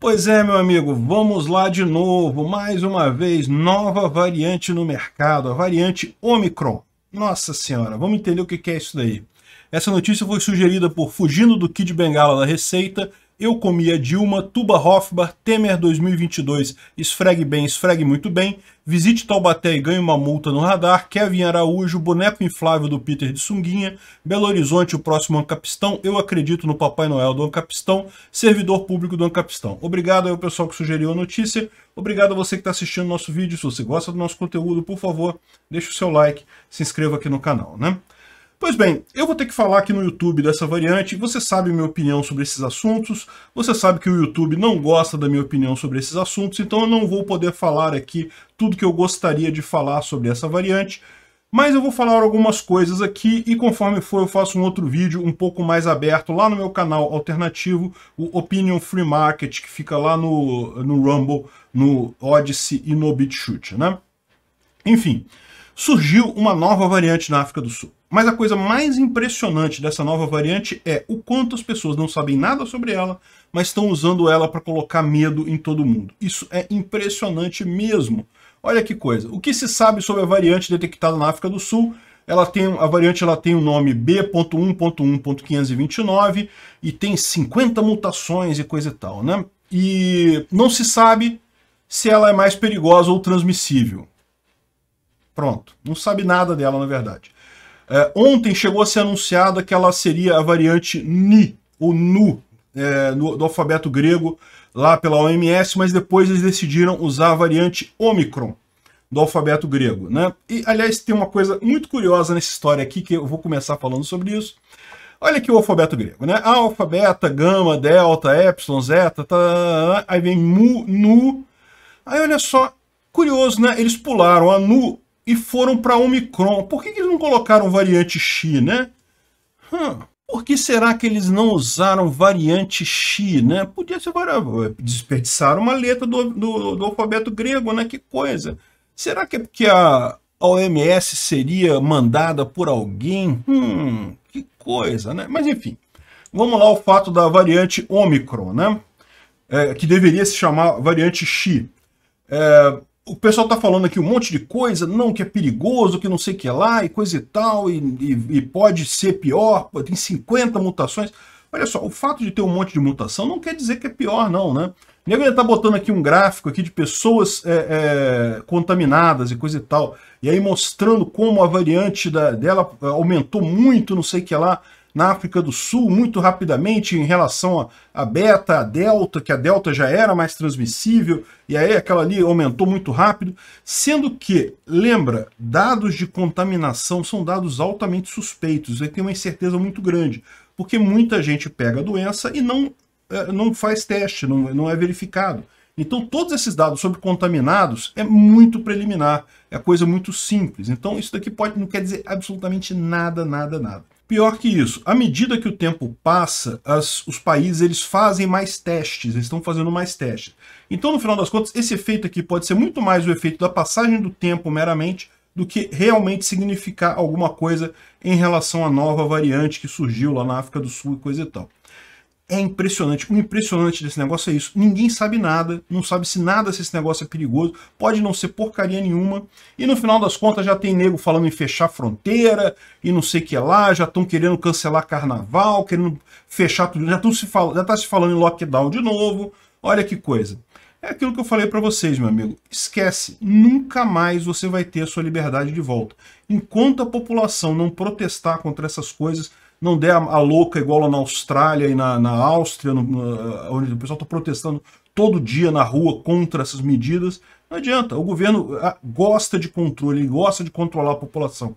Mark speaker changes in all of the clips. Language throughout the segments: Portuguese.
Speaker 1: Pois é, meu amigo, vamos lá de novo, mais uma vez, nova variante no mercado, a variante Omicron. Nossa senhora, vamos entender o que é isso daí. Essa notícia foi sugerida por Fugindo do Kid Bengala da Receita eu Comia Dilma, Tuba Hofbar, Temer 2022, esfregue bem, esfregue muito bem, Visite Taubaté e ganhe uma multa no radar, Kevin Araújo, Boneco Inflável do Peter de Sunguinha, Belo Horizonte, o próximo Ancapistão, Eu Acredito no Papai Noel do Ancapistão, Servidor Público do Ancapistão. Obrigado ao pessoal que sugeriu a notícia, obrigado a você que está assistindo o nosso vídeo, se você gosta do nosso conteúdo, por favor, deixe o seu like, se inscreva aqui no canal, né? Pois bem, eu vou ter que falar aqui no YouTube dessa variante, você sabe minha opinião sobre esses assuntos, você sabe que o YouTube não gosta da minha opinião sobre esses assuntos, então eu não vou poder falar aqui tudo que eu gostaria de falar sobre essa variante, mas eu vou falar algumas coisas aqui e conforme for eu faço um outro vídeo um pouco mais aberto lá no meu canal alternativo, o Opinion Free Market, que fica lá no, no Rumble, no Odyssey e no BitChute, né? Enfim, surgiu uma nova variante na África do Sul. Mas a coisa mais impressionante dessa nova variante é o quanto as pessoas não sabem nada sobre ela, mas estão usando ela para colocar medo em todo mundo. Isso é impressionante mesmo. Olha que coisa. O que se sabe sobre a variante detectada na África do Sul? Ela tem, a variante ela tem o nome B.1.1.529 e tem 50 mutações e coisa e tal, né? E não se sabe se ela é mais perigosa ou transmissível. Pronto, não sabe nada dela, na verdade. É, ontem chegou a ser anunciada que ela seria a variante Ni, ou Nu, é, no, do alfabeto grego, lá pela OMS, mas depois eles decidiram usar a variante Omicron do alfabeto grego. Né? E, aliás, tem uma coisa muito curiosa nessa história aqui, que eu vou começar falando sobre isso. Olha aqui o alfabeto grego, né? Alfa, beta, gama, delta, epsilon, zeta, tá, aí vem mu, nu. Aí olha só, curioso, né? Eles pularam a nu e foram para Omicron. Por que, que, eles não colocaram variante X, né? Hum, por que será que eles não usaram variante X, né? Podia ser eh, desperdiçar uma letra do, do, do, alfabeto grego, né? Que coisa. Será que é porque a, a OMS seria mandada por alguém? Hum, que coisa, né? Mas enfim, vamos lá o fato da variante Omicron, né? É, que deveria se chamar variante X. É, o pessoal tá falando aqui um monte de coisa, não, que é perigoso, que não sei o que lá, e coisa e tal, e, e, e, pode ser pior, tem 50 mutações. Olha só, o fato de ter um monte de mutação não quer dizer que é pior, não, né? Nego tá botando aqui um gráfico aqui de pessoas é, é, contaminadas e coisa e tal, e aí mostrando como a variante da, dela é, aumentou muito, não sei o que lá, na África do Sul muito rapidamente em relação a, beta, a delta, que a delta já era mais transmissível, e aí aquela ali aumentou muito rápido, sendo que, lembra, dados de contaminação são dados altamente suspeitos, aí tem uma incerteza muito grande, porque muita gente pega a doença e não, eh, não faz teste, não, não é verificado. Então, todos esses dados sobre contaminados é muito preliminar, é coisa muito simples. Então, isso daqui pode não quer dizer absolutamente nada, nada, nada. Pior que isso, à medida que o tempo passa, as, os países eles fazem mais testes, eles estão fazendo mais testes. Então, no final das contas, esse efeito aqui pode ser muito mais o efeito da passagem do tempo meramente do que realmente significar alguma coisa em relação à nova variante que surgiu lá na África do Sul e coisa e tal. É impressionante. O impressionante desse negócio é isso. Ninguém sabe nada, não sabe se nada se esse negócio é perigoso, pode não ser porcaria nenhuma. E no final das contas já tem nego falando em fechar fronteira e não sei o que é lá, já estão querendo cancelar carnaval, querendo fechar tudo, já estão se tá se falando em lockdown de novo. Olha que coisa. É aquilo que eu falei para vocês, meu amigo. Esquece, nunca mais você vai ter a sua liberdade de volta. Enquanto a população não protestar contra essas coisas, não der a, a louca igual lá na Austrália e na, na Áustria, no, eh, onde o pessoal está protestando todo dia na rua contra essas medidas, não adianta. O governo ah, gosta de controle, ele gosta de controlar a população.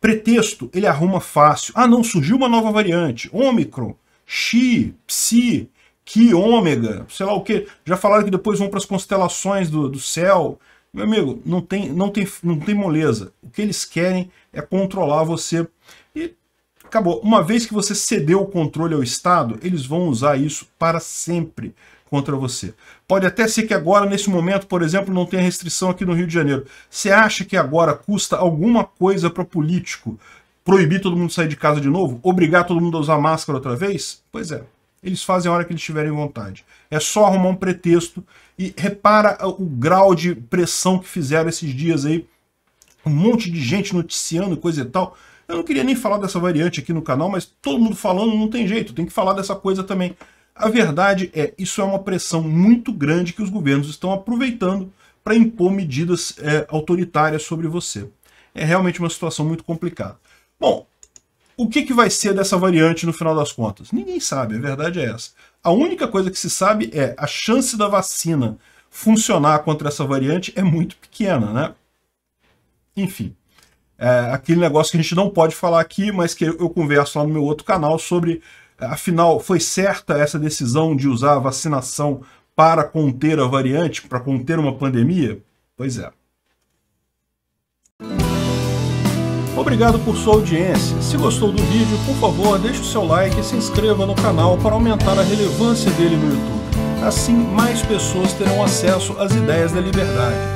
Speaker 1: Pretexto, ele arruma fácil. Ah, não, surgiu uma nova variante. Ômicron, Xi, Psi, Ki, Ômega, sei lá o que. Já falaram que depois vão para as constelações do, do céu. Meu amigo, não tem, não, tem, não tem moleza. O que eles querem é controlar você. E Acabou. Uma vez que você cedeu o controle ao Estado, eles vão usar isso para sempre contra você. Pode até ser que agora, nesse momento, por exemplo, não tenha restrição aqui no Rio de Janeiro. Você acha que agora custa alguma coisa para o político proibir todo mundo sair de casa de novo? Obrigar todo mundo a usar máscara outra vez? Pois é. Eles fazem a hora que eles tiverem vontade. É só arrumar um pretexto e repara o grau de pressão que fizeram esses dias aí. Um monte de gente noticiando coisa e tal eu não queria nem falar dessa variante aqui no canal, mas todo mundo falando não tem jeito, tem que falar dessa coisa também. A verdade é, isso é uma pressão muito grande que os governos estão aproveitando para impor medidas é, autoritárias sobre você. É realmente uma situação muito complicada. Bom, o que, que vai ser dessa variante no final das contas? Ninguém sabe, a verdade é essa. A única coisa que se sabe é a chance da vacina funcionar contra essa variante é muito pequena, né? Enfim é, aquele negócio que a gente não pode falar aqui, mas que eu converso lá no meu outro canal sobre, é, afinal, foi certa essa decisão de usar a vacinação para conter a variante, para conter uma pandemia? Pois é. Obrigado por sua audiência. Se gostou do vídeo, por favor, deixe o seu like e se inscreva no canal para aumentar a relevância dele no YouTube. Assim, mais pessoas terão acesso às ideias da liberdade